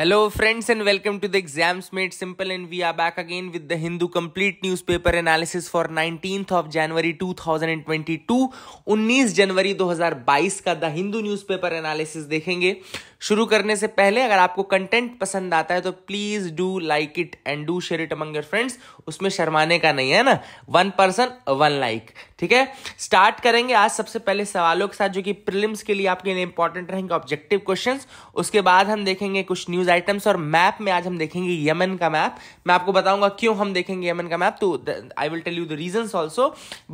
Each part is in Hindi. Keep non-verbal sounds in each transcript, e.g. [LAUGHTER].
Hello friends and welcome to the exams made simple and we are back again with the Hindu complete newspaper analysis for nineteen of January 2022 19 जनवरी 2022 का द हिंदू न्यूज़पेपर एनालिसिस देखेंगे शुरू करने से पहले अगर आपको कंटेंट पसंद आता है तो please do like it and do share it among friends उसमें शर्माने का नहीं है ना वन पर्सन वन लाइक ठीक है स्टार्ट करेंगे आज सबसे पहले सवालों के साथ जो कि प्रिलिम्स के लिए आपके लिए इंपॉर्टेंट रहेंगे ऑब्जेक्टिव क्वेश्चन उसके बाद हम देखेंगे कुछ न्यूज आइटम्स और मैप में आज हम देखेंगे यमन का मैप मैं आपको बताऊंगा क्यों हम देखेंगे यमन का मैप तो I will tell you the reason also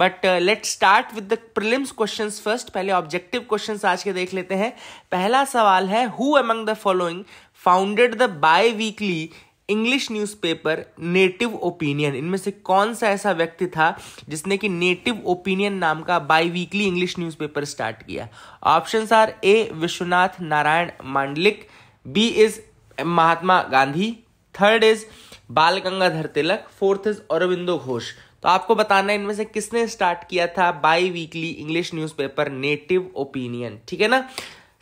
but let start with the prelims question first पहले ऑब्जेक्टिव क्वेश्चन आज के देख लेते हैं पहला सवाल है who among the following founded the biweekly English newspaper native opinion इनमें से कौन सा ऐसा व्यक्ति था जिसने कि नेटिव ओपिनियन नाम का biweekly English newspaper start किया option are A Vishwanath Narayan Mandlik B is Mahatma Gandhi third is Bal Gangadhar Tilak fourth is Aurobindo Ghosh तो आपको बताना है इनमें से किसने स्टार्ट किया था biweekly English newspaper native opinion ठीक है ना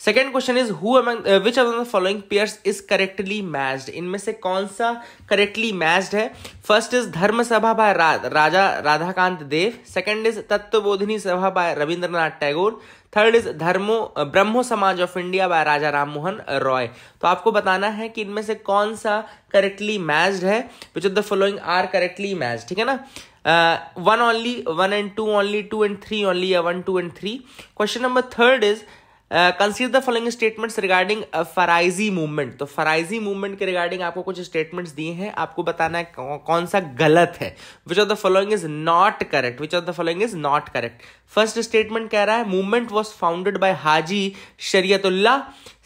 second question is who which of the following pairs is correctly matched इनमें से कौन सा करेक्टली मैच्ड है first is Dharma Sabha by रा, Raja Radhakant Deb second is Tattvabodhini Sabha by Rabindranath Tagore third is धर्मो Brahmo Samaj of India by Raja Ram Mohan Roy तो आपको बताना है कि इनमें से कौन सा करेक्टली मैच्ड है which of the following are correctly match ठीक है ना one only one and two only two and three only या one two and three question number third is consider the following statements regarding Faraizi movement तो फराइजी मूवमेंट के रिगार्डिंग आपको कुछ स्टेटमेंट्स दिए हैं आपको बताना है कौन सा गलत है which of the following is not correct which of the following is not correct first statement कह रहा है movement was founded by Haji Shariatullah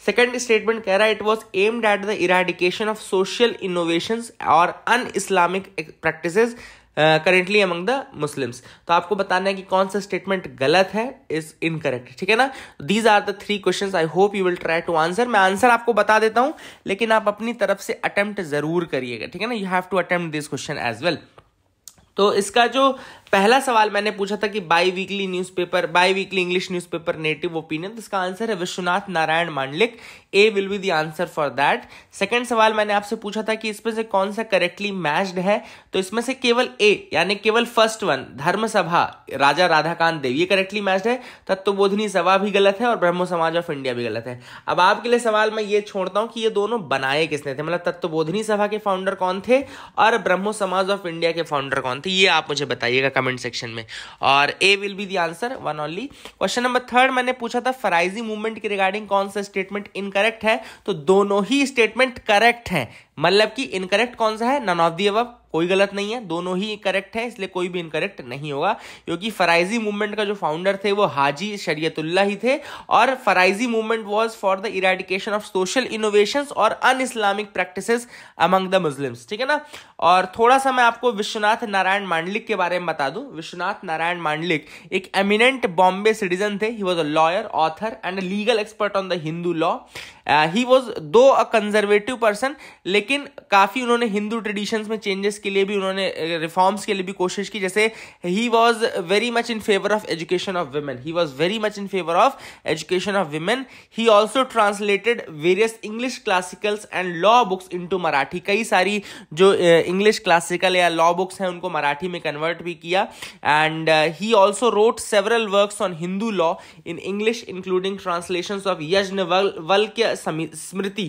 second statement कह रहा है it was aimed at the eradication of social innovation और un Islamic practice currently among the Muslims तो आपको बताना है कि कौन सा स्टेटमेंट गलत है इज इनकरेक्ट ठीक है ना these are the three question I hope you will try to answer मैं आंसर आपको बता देता हूं लेकिन आप अपनी तरफ से अटेम्प्ट जरूर करिएगा ठीक है ना you have to attempt this question as well तो इसका जो पहला सवाल मैंने पूछा था कि biweekly newspaper biweekly English newspaper native opinion तो इसका आंसर है Vishwanath Narayan Mandlik A will be the answer for that second सवाल मैंने आपसे पूछा था कि इसमें से कौन सा करेक्टली मैच्ड है तो इसमें से केवल ए यानी केवल फर्स्ट वन धर्म सभा राजा राधाकांत देव ये करेक्टली मैच्ड है तत्वबोधनी सभा भी गलत है और ब्रह्मो समाज ऑफ इंडिया भी गलत है अब आपके लिए सवाल मैं ये छोड़ता हूँ कि ये दोनों बनाए किसने थे मतलब तत्वबोधनी सभा के फाउंडर कौन थे और ब्रह्मो समाज ऑफ इंडिया के फाउंडर कौन थे ये आप मुझे बताइएगा कमेंट सेक्शन में और A will be the answer one only question number third मैंने पूछा था फराइजी मूवमेंट के रिगार्डिंग कौन सा स्टेटमेंट इनकरेक्ट है तो दोनों ही स्टेटमेंट करेक्ट है मतलब कि इनकरेक्ट कौन सा है नन ऑफ दी अब कोई गलत नहीं है दोनों ही करेक्ट है इसलिए कोई भी इनकरेक्ट नहीं होगा क्योंकि फराइजी मूवमेंट का जो फाउंडर थे वो हाजी शरीयतुल्ला ही थे और Faraizi movement was for the eradication of social innovation और un Islamic practice among the Muslims ठीक है ना और थोड़ा सा मैं आपको विश्वनाथ नारायण मांडलिक के बारे में बता दूं विश्वनाथ नारायण मांडलिक एक एमिनेंट बॉम्बे सिटीजन थे he was a lawyer author and legal expert on the Hindu law he uh, was though a conservative person लेकिन काफ़ी उन्होंने हिंदू ट्रेडिशंस में चेंजेस के लिए भी उन्होंने रिफॉर्म्स uh, के लिए भी कोशिश की जैसे he was very much in favour of education of women he was very much in favour of education of women he also translated various English classicals and law books into Marathi कई सारी जो इंग्लिश uh, क्लासिकल या लॉ बुक्स हैं उनको मराठी में कन्वर्ट भी किया and he also wrote several works on Hindu law in English including translation of Yajnavalkya स्मृति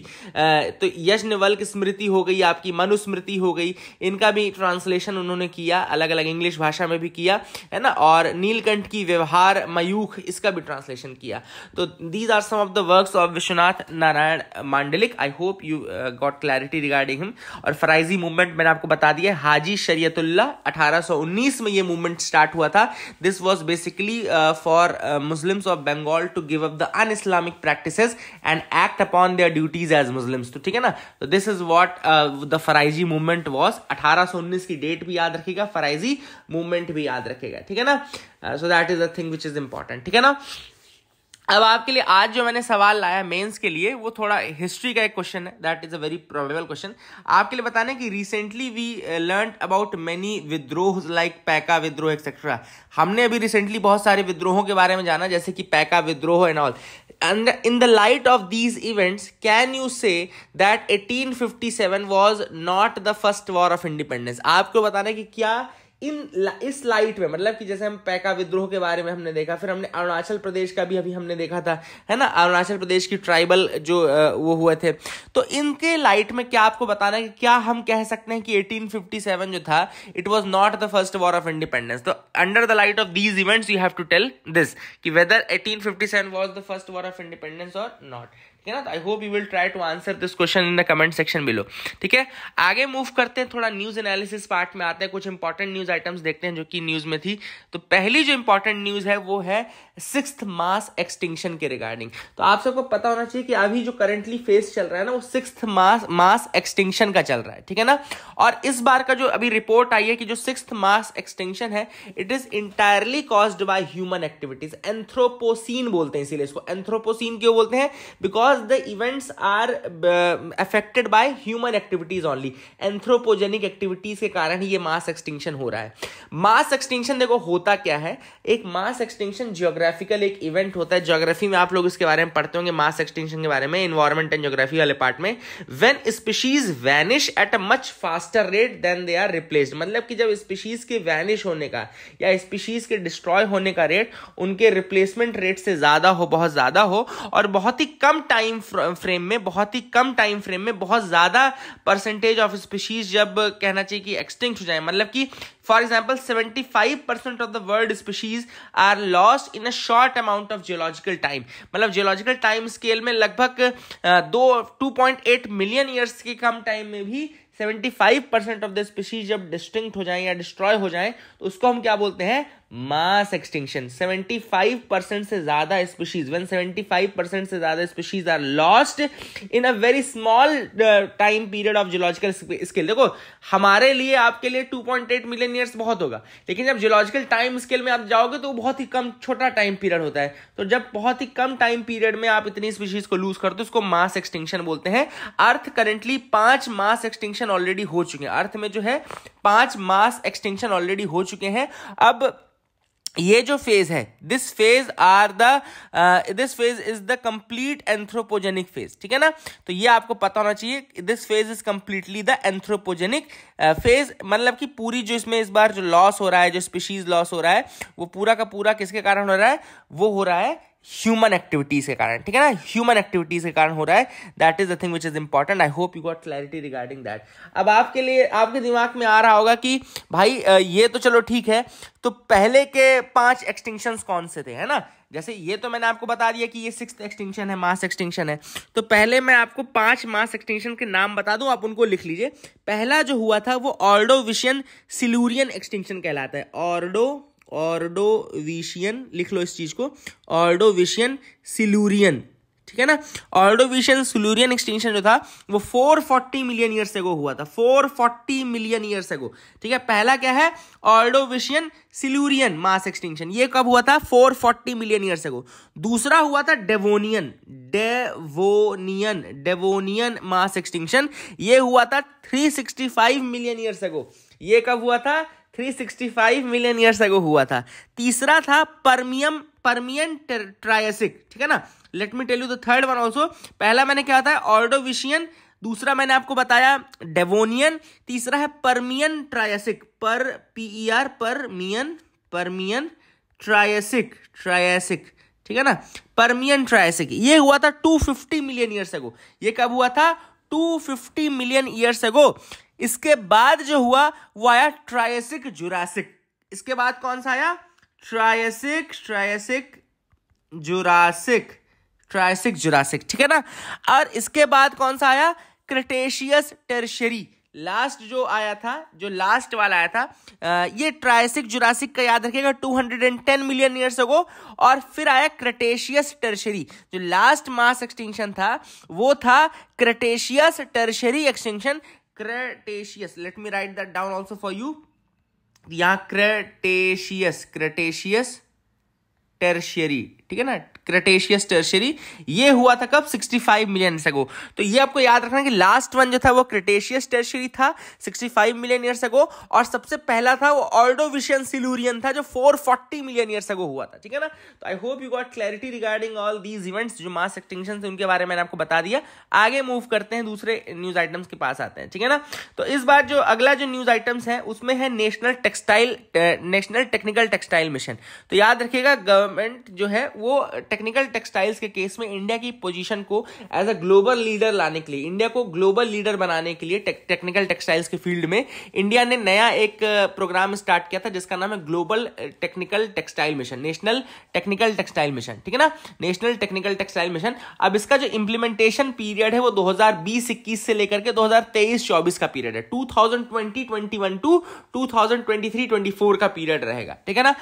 तो यज्ञवल्क स्मृति हो गई आपकी मनुस्मृति हो गई इनका भी ट्रांसलेशन उन्होंने किया अलग अलग इंग्लिश भाषा में भी किया है ना और नीलकंठ की व्यवहार मयूख इसका भी ट्रांसलेशन किया तो these are some of the works of Vishwanath Narayan Mandlik I hope you got clarity regarding him और फराइजी मूवमेंट मैंने आपको बता दिया हाजी शरीयतुल्ला 1819 में ये मूवमेंट स्टार्ट हुआ था this was basically for Muslims of Bengal to give up the un Islamic practice and act act upon their duties as Muslims तो ठीक है ना तो this is what the Faraizi movement was अठारह की डेट भी याद रखेगा फराइजी मूवमेंट भी याद रखेगा ठीक है ना so that is the thing which is important ठीक है ना अब आपके लिए आज जो मैंने सवाल लाया मेंस के लिए वो थोड़ा हिस्ट्री का एक क्वेश्चन है that is a very probable question आपके लिए बताने कि recently we learn about many विद्रोह लाइक पैका विद्रोह एक्सेट्रा हमने अभी रिसेंटली बहुत सारे विद्रोहों के बारे में जाना जैसे कि पैका विद्रोह and all in the light of these events can you say that eighteen fifty seven was not the first war of independence आपको बताना कि क्या इन इस लाइट में मतलब कि जैसे हम पैका विद्रोह के बारे में हमने देखा फिर हमने अरुणाचल प्रदेश का भी अभी हमने देखा था है ना अरुणाचल प्रदेश की ट्राइबल जो वो हुए थे तो इनके लाइट में क्या आपको बताना है कि क्या हम कह सकते हैं कि 1857 जो था it was not the first war of independence तो under the light of these events you have to tell this कि whether eighteen was the first war of independence और नॉट ठीक है ना I hope you will try to answer this question in the comment section below ठीक है आगे मूव करते हैं थोड़ा न्यूज एनालिसिस पार्ट में आते हैं कुछ इंपॉर्टेंट न्यूज आइटम्स देखते हैं जो कि न्यूज में थी तो पहली जो इंपॉर्टेंट न्यूज है वो है सिक्स मास एक्सटिंक्शन के रिगार्डिंग तो आप सबको पता होना चाहिए कि अभी जो करेंटली फेस चल रहा है ना वो सिक्स मास मास एक्सटिंक्शन का चल रहा है ठीक है ना और इस बार का जो अभी रिपोर्ट आई है कि जो सिक्स मास एक्सटिंक्शन है it is entirely caused by human activities anthropocene बोलते हैं इसीलिए इसको एंथ्रोपोसिन क्यों बोलते हैं because because the events are uh, affected by human activities only anthropogenic activities के कारण ही ये mass extinction हो रहा है mass extinction देखो होता क्या है एक mass extinction geographical एक event होता है geography में आप लोग इसके बारे में पढ़ते होंगे mass extinction के बारे में environment and geography वाले पार्ट में when species vanish at a much faster rate than they are replaced मतलब कि जब स्पीशीज के वैनिश होने का या स्पीशीज के डिस्ट्रॉय होने का रेट उनके रिप्लेसमेंट रेट से ज्यादा हो बहुत ज्यादा हो और बहुत ही कम टाइम टाइम फ्रेम में बहुत ही कम टाइम फ्रेम में बहुत ज़्यादा परसेंटेज ऑफ स्पीशीज जब कहना चाहिए कि एक्सटिंक्ट हो जाए मतलब कि for example seventy five percent of the world species are lost in a short amount of geological time मतलब जियोलॉजिकल टाइम स्केल में लगभग दो two point eight million years के कम टाइम में भी seventy five percent of the species जब डिस्टिंक्ट हो जाए या डिस्ट्रॉय हो जाए तो उसको हम क्या बोलते हैं मास एक्सटिंक्शन 75 परसेंट से ज्यादा स्पीशीज वन 75 परसेंट से ज्यादा species are lost in a very small time period of geological scale देखो हमारे लिए आपके लिए 2.8 मिलियन ईयर्स बहुत होगा लेकिन जब जियोलॉजिकल टाइम स्केल में आप जाओगे तो बहुत ही कम छोटा टाइम पीरियड होता है तो जब बहुत ही कम टाइम पीरियड में आप इतनी स्पीशीज को लूज करते हो उसको मास एक्सटिंक्शन बोलते हैं अर्थ करेंटली पांच मास एक्सटिंक्शन ऑलरेडी हो चुके हैं अर्थ में जो है पांच मास एक्सटिंक्शन ऑलरेडी हो चुके हैं अब ये जो फेज है this phase are the this phase is the complete anthropogenic phase ठीक है ना तो ये आपको पता होना चाहिए this phase is completely the anthropogenic phase मतलब कि पूरी जो इसमें इस बार जो लॉस हो रहा है जो स्पीशीज लॉस हो रहा है वो पूरा का पूरा किसके कारण हो रहा है वो हो रहा है ह्यूमन एक्टिविटीज के कारण ठीक है ना ह्यूमन एक्टिविटीज के कारण हो रहा है that is the thing which is important I hope you got clarity regarding that अब आपके लिए आपके दिमाग में आ रहा होगा कि भाई ये तो चलो ठीक है तो पहले के पांच एक्सटिंक्शन कौन से थे है ना जैसे ये तो मैंने आपको बता दिया कि ये सिक्स एक्सटिंक्शन है मास एक्सटिंक्शन है तो पहले मैं आपको पांच मास एक्सटिंक्शन के नाम बता दूं आप उनको लिख लीजिए पहला जो हुआ था वो ऑर्डोविशियन सिलूरियन एक्सटिंक्शन कहलाता है ऑर्डो ऑर्डोविशियन लिख लो इस चीज़ को ऑर्डोविशियन सिलूरियन ठीक है ना ऑर्डोविशियन सिलूरियन एक्सटेंशन जो था वो 440 मिलियन से गो हुआ था 440 मिलियन से गो ठीक है पहला क्या है ऑर्डोविशियन सिलूरियन मास एक्सटेंशन ये कब हुआ था 440 मिलियन से गो दूसरा हुआ था Devonian Devonian Devonian mass extension ये हुआ था 365 मिलियन से गो ये कब हुआ था 365 मिलियन ईयर्स अगो हुआ था तीसरा था परमियम परमियन ट्रायसिक ठीक है ना let me tell you the third one also पहला मैंने क्या था ऑर्डोविशियन दूसरा मैंने आपको बताया डेवोनियन तीसरा है परमियन ट्रायसिक पर P E R e Permian Permian Triassic Triassic ठीक है ना परमियन ट्रायसिक ये हुआ था 250 मिलियन ईयर्स अगो ये कब हुआ था 250 मिलियन ईयर्स अगो इसके बाद जो हुआ वो आया ट्रायसिक जुरासिक इसके बाद कौन सा आया Triassic Triassic Jurassic Triassic Jurassic ठीक है ना और इसके बाद कौन सा आया क्रिटेशियस टर्शरी लास्ट जो आया था जो लास्ट वाला आया था ये ट्रायसिक जुरासिक का याद रखिएगा 210 मिलियन ईयर्स अगो और फिर आया क्रेटेशियस टर्शरी जो लास्ट मास एक्सटिंक्शन था वो था Cretaceous Tertiary extinction Cretaceous let me write that down also for you यहां क्रेटेशियस क्रेटेशियस टेरशियरी ठीक है ना क्रेटेशियस टर्शरी ये हुआ था कब 65 मिलियन ईयर्स अगो तो ये आपको याद रखना कि लास्ट वन जो था वो क्रेटेशियस टर्शरी था 65 मिलियन ईयर्स अगो और सबसे पहला था वो ऑर्डोविशियन सिलूरियन था जो 440 मिलियन ईयर्स अगो हुआ था ठीक है ना तो I hope you got clarity regarding all these events जो मास एक्सटिंक्शन थे उनके बारे में मैंने आपको बता दिया आगे मूव करते हैं दूसरे न्यूज आइटम्स के पास आते हैं ठीक है ना तो इस बार जो अगला जो न्यूज आइटम्स है उसमें है national textile national technical textile mission तो याद रखिएगा गवर्नमेंट जो है वो टेक्निकल टेक्सटाइल्स के केस में इंडिया की पोजीशन को एज अ ग्लोबल लीडर लाने के लिए इंडिया को ग्लोबल लीडर बनाने के लिए टेक्निकल टेक्सटाइल्स के फील्ड में इंडिया ने नया एक प्रोग्राम स्टार्ट किया था जिसका नाम है global technical textile mission national technical textile mission ठीक है ना नेशनल टेक्निकल टेक्सटाइल मिशन अब इसका जो इंप्लीमेंटेशन पीरियड है वो दो हजार से लेकर के दो हजार का पीरियड है 2020-21 टू टू का पीरियड रहेगा ठीक है ना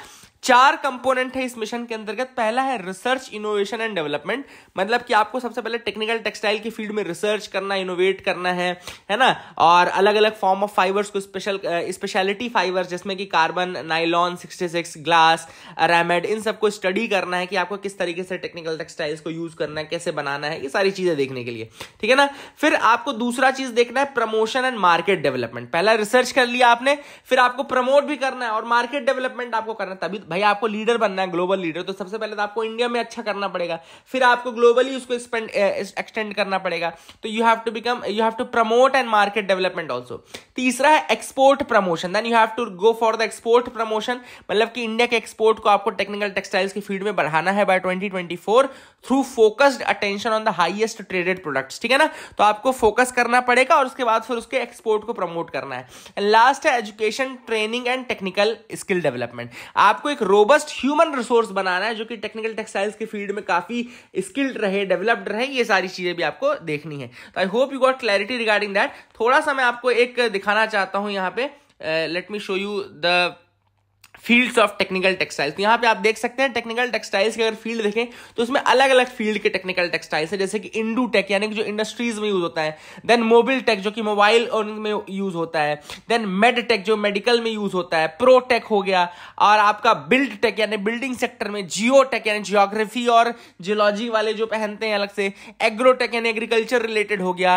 चार कंपोनेंट है इस मिशन के अंतर्गत पहला है रिसर्च इनोवेशन एंड डेवलपमेंट मतलब कि आपको सबसे पहले टेक्निकल टेक्सटाइल की फील्ड में रिसर्च करना इनोवेट करना है है ना और अलग अलग फॉर्म ऑफ फाइबर्स को स्पेशल स्पेशलिटी फाइबर्स जिसमें कि कार्बन नाइलॉन 66 ग्लास रेमेड इन सबको स्टडी करना है कि आपको किस तरीके से टेक्निकल टेक्सटाइल्स को यूज करना है कैसे बनाना है ये सारी चीजें देखने के लिए ठीक है ना फिर आपको दूसरा चीज देखना है प्रमोशन एंड मार्केट डेवलपमेंट पहला रिसर्च कर लिया आपने फिर आपको प्रमोट भी करना है और मार्केट डेवलपमेंट आपको करना है तभी भाई आपको लीडर बनना है ग्लोबल लीडर तो सबसे पहले तो आपको इंडिया में अच्छा करना पड़ेगा फिर आपको ग्लोबली उसको एक्सपेंड एक्सटेंड करना पड़ेगा तो you have to become you have to promote and market development also तीसरा है export promotion then you have to go for the export promotion मतलब कि इंडिया के एक्सपोर्ट को आपको टेक्निकल टेक्सटाइल्स की फील्ड में बढ़ाना है by twenty through focused attention on the highest traded products ठीक है ना तो आपको फोकस करना पड़ेगा और उसके बाद फिर उसके एक्सपोर्ट को प्रमोट करना है एंड लास्ट है education training and technical skill development आपको एक एक रोबस्ट ह्यूमन रिसोर्स बनाना है जो कि टेक्निकल टेक्सटाइल्स के फील्ड में काफी स्किल्ड रहे डेवलप्ड रहे ये सारी चीजें भी आपको देखनी है तो I hope you got clarity regarding that थोड़ा सा मैं आपको एक दिखाना चाहता हूं यहाँ पे let me show you the fields of technical textiles तो यहाँ पे आप देख सकते हैं टेक्निकल टेक्सटाइल्स की अगर फील्ड देखें तो उसमें अलग अलग फील्ड के टेक्निकल टेक्सटाइल्स है जैसे कि इंडू टेक यानी कि जो इंडस्ट्रीज में यूज होता है देन मोबाइल टेक जो कि मोबाइल और में यूज होता है देन मेड टेक जो मेडिकल में यूज होता है प्रो टेक हो गया और आपका बिल्ड टेक यानी बिल्डिंग सेक्टर में जियो टेक यानी जियोग्राफी और जियोलॉजी वाले जो पहनते हैं अलग से एग्रोटेक यानी एग्रीकल्चर रिलेटेड हो गया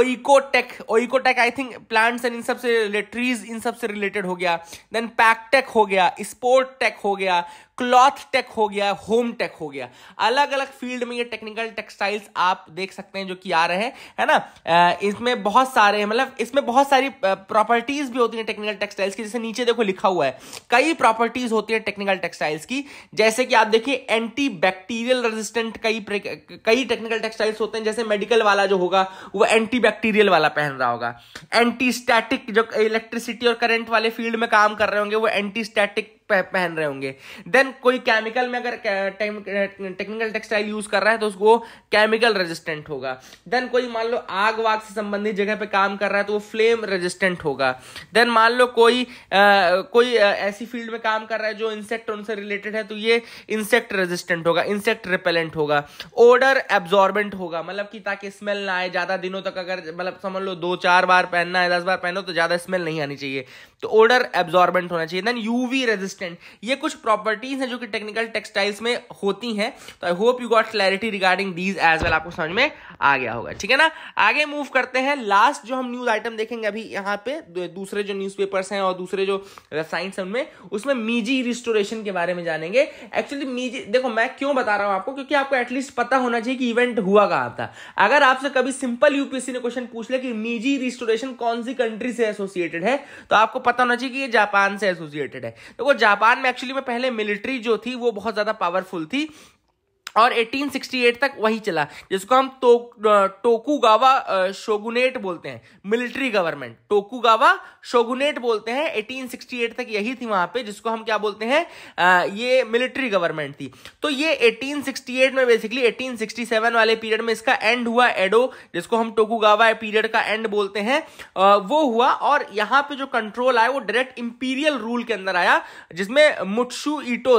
oekotech oekotech I think plants and इन सबसे ट्रीज इन सबसे रिलेटेड हो गया देन पैक टेक हो गया स्पोर्ट टेक हो गया क्लॉथ टेक हो गया होम टेक हो गया अलग अलग फील्ड में ये टेक्निकल टेक्सटाइल्स आप देख सकते हैं जो कि आ रहे हैं है ना इसमें बहुत सारे मतलब इसमें बहुत सारी प्रॉपर्टीज भी होती हैं टेक्निकल टेक्सटाइल्स की जैसे नीचे देखो लिखा हुआ है कई प्रॉपर्टीज होती है टेक्निकल टेक्सटाइल्स की जैसे कि आप देखिए एंटी बैक्टीरियल रेजिस्टेंट कई कई टेक्निकल टेक्सटाइल्स होते हैं जैसे मेडिकल वाला जो होगा वो एंटी बैक्टीरियल वाला पहन रहा होगा एंटी स्टैटिक जो इलेक्ट्रिसिटी और करंट वाले फील्ड में काम कर रहे होंगे वो एंटी स्टैटिक पहन रहे होंगे देन कोई केमिकल में अगर टेक्निकल टेक्सटाइल यूज कर रहा है तो उसको केमिकल रेजिस्टेंट होगा देन कोई मान लो आग वाग से संबंधित जगह पे काम कर रहा है तो वो फ्लेम रेजिस्टेंट होगा देन मान लो कोई आ, कोई ऐसी फील्ड में काम कर रहा है जो इंसेक्ट उनसे रिलेटेड है तो ये इंसेक्ट रेजिस्टेंट होगा इंसेक्ट रिपेलेंट होगा ओडर एब्जॉर्बेंट होगा मतलब कि ताकि स्मेल ना आए ज्यादा दिनों तक अगर मतलब समझ लो दो चार बार पहनना है दस बार पहनो तो ज्यादा स्मेल नहीं आनी चाहिए तो ओडर एब्जॉर्बेंट होना चाहिए देन यूवी रेजिस्टेंट रेजिस्टेंट ये कुछ प्रॉपर्टीज हैं जो कि टेक्निकल टेक्सटाइल्स में होती हैं तो I hope you got clarity regarding these as well आपको समझ में आ गया होगा ठीक है ना आगे मूव करते हैं लास्ट जो हम न्यूज आइटम देखेंगे अभी यहाँ पे दूसरे जो न्यूज हैं और दूसरे जो साइंस है उनमें उसमें मीजी रिस्टोरेशन के बारे में जानेंगे एक्चुअली मीजी देखो मैं क्यों बता रहा हूँ आपको क्योंकि आपको एटलीस्ट पता होना चाहिए कि इवेंट हुआ कहाँ था अगर आपसे कभी सिंपल यूपीएससी ने क्वेश्चन पूछ लिया कि मीजी रिस्टोरेशन कौन सी कंट्री से एसोसिएटेड है तो आपको पता होना चाहिए कि ये जापान से एसोसिएटेड है देखो तो जापान में एक्चुअली में पहले मिलिट्री जो थी वो बहुत ज्यादा पावरफुल थी और 1868 तक वही चला जिसको हम तो, टोकुगावा शोगुनेट बोलते हैं मिलिट्री गवर्नमेंट टोकुगावा शोगुनेट बोलते हैं 1868 तक यही थी वहां पे जिसको हम क्या बोलते हैं ये मिलिट्री गवर्नमेंट थी तो ये 1868 में बेसिकली 1867 वाले पीरियड में इसका एंड हुआ एडो जिसको हम टोकुगावा पीरियड का एंड बोलते हैं वो हुआ और यहाँ पे जो कंट्रोल आया वो डायरेक्ट इंपीरियल रूल के अंदर आया जिसमें मुटसू इटो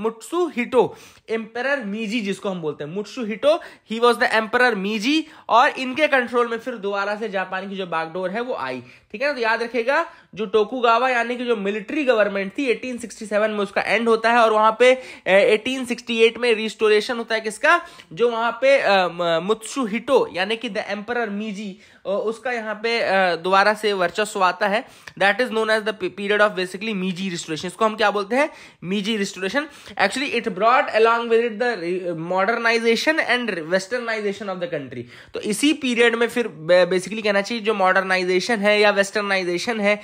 मुटसू हिटो एम्पेर एम्परर मीजी जिसको हम बोलते हैं Mutsuhito he was the emperor Meiji और इनके कंट्रोल में फिर दोबारा से जापान की जो बागडोर है वो आई ठीक है ना तो याद रखेगा जो टोकुगावा यानी कि जो मिलिट्री गवर्नमेंट थी 1867 में उसका एंड होता है और वहां पे 1868 में रिस्टोरेशन होता है किसका जो वहां पे मुत्सु हिटो यानी कि द एम्परर मीजी उसका यहाँ पे दोबारा से वर्चस्व आता है that is known as the period of basically Meiji restoration इसको हम क्या बोलते हैं Meiji restoration actually it brought along with it the modernisation and westernisation of the country तो इसी पीरियड में फिर बेसिकली कहना चाहिए जो मॉडर्नाइजेशन है या वेस्टर्नाइजेशन है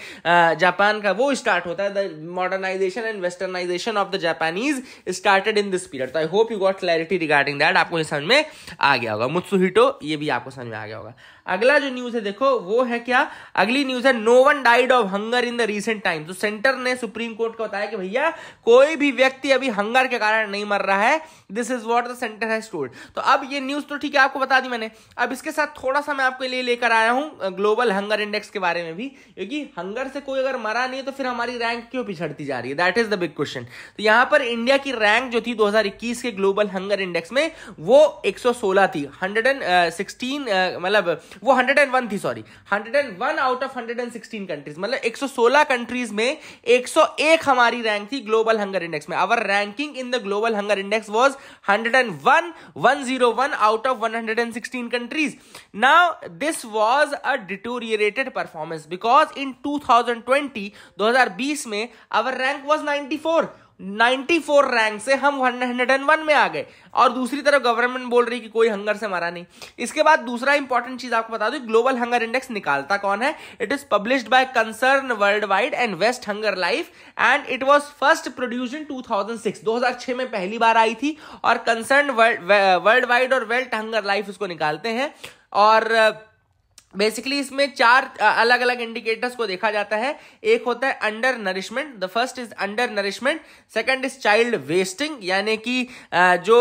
जापान का वो स्टार्ट होता है the modernisation and westernisation of the Japanese started in this period तो I hope you got clarity regarding that आपको ये समझ में आ गया होगा मुत्सुहिटो ये भी आपको समझ में आ गया होगा अगला जो न्यूज है देखो वो है क्या अगली न्यूज है no one died of hunger in the recent time तो सेंटर ने सुप्रीम कोर्ट को बताया कि भैया कोई भी व्यक्ति अभी हंगर के कारण नहीं मर रहा है this is what the centre है स्टोर्ड तो अब ये न्यूज तो ठीक है आपको बता दी मैंने अब इसके साथ थोड़ा सा मैं आपके लिए लेकर आया हूं ग्लोबल हंगर इंडेक्स के बारे में भी क्योंकि हंगर से कोई अगर मरा नहीं है तो फिर हमारी रैंक क्यों पिछड़ती जा रही है that is the big question तो यहां पर इंडिया की रैंक जो थी 2021 के ग्लोबल हंगर इंडेक्स में वो 116 थी 116 मतलब वो 101 थी सॉरी 101 आउट ऑफ 116 कंट्रीज मतलब 116 कंट्रीज में 101 हमारी रैंक थी ग्लोबल हंगर इंडेक्स में our ranking in the global hunger index was 101 101 out of 116 countries now this was a deteriorated performance because in 2020 2020 में our rank was ninety 94 rank से हम 101 में आ गए और दूसरी तरफ गवर्नमेंट बोल रही कि कोई हंगर से मरा नहीं इसके बाद दूसरा इंपॉर्टेंट चीज आपको बता दू ग्लोबल हंगर इंडेक्स निकालता कौन है it is publish by Concern Worldwide and west hunger life and it was first produce in two thousand में पहली बार आई थी और कंसर्न वर्ल्ड वाइड और वेल्ट हंगर लाइफ उसको निकालते हैं और बेसिकली इसमें चार अलग अलग इंडिकेटर्स को देखा जाता है एक होता है undernourishment the first is undernourishment second is child wasting यानी कि जो